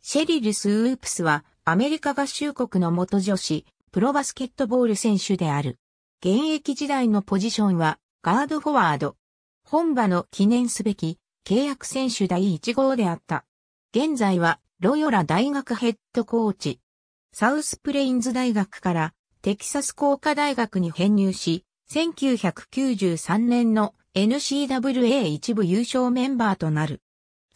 シェリル・スウープスはアメリカ合衆国の元女子、プロバスケットボール選手である。現役時代のポジションはガードフォワード。本場の記念すべき契約選手第1号であった。現在はロヨラ大学ヘッドコーチ。サウスプレインズ大学からテキサス工科大学に編入し、1993年の n c w a 一部優勝メンバーとなる。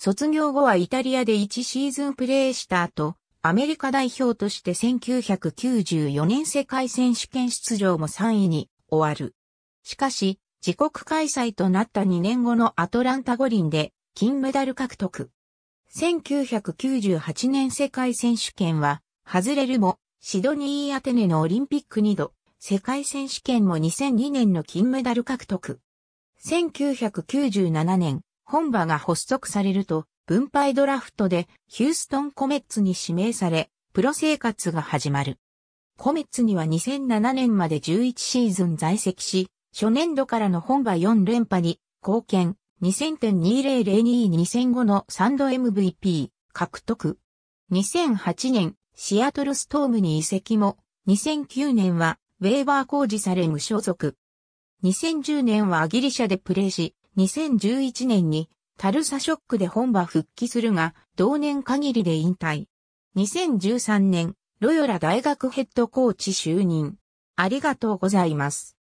卒業後はイタリアで1シーズンプレーした後、アメリカ代表として1994年世界選手権出場も3位に終わる。しかし、自国開催となった2年後のアトランタ五輪で金メダル獲得。1998年世界選手権は、外れるも、シドニーアテネのオリンピック2度、世界選手権も2002年の金メダル獲得。1997年、本場が発足されると、分配ドラフトでヒューストンコメッツに指名され、プロ生活が始まる。コメッツには2007年まで11シーズン在籍し、初年度からの本場4連覇に貢献、2000.2002-2005の3度 MVP 獲得。2008年、シアトルストームに移籍も、2009年はウェーバー工事され無所属。2010年はギリシャでプレーし、2011年にタルサショックで本場復帰するが、同年限りで引退。2013年、ロヨラ大学ヘッドコーチ就任。ありがとうございます。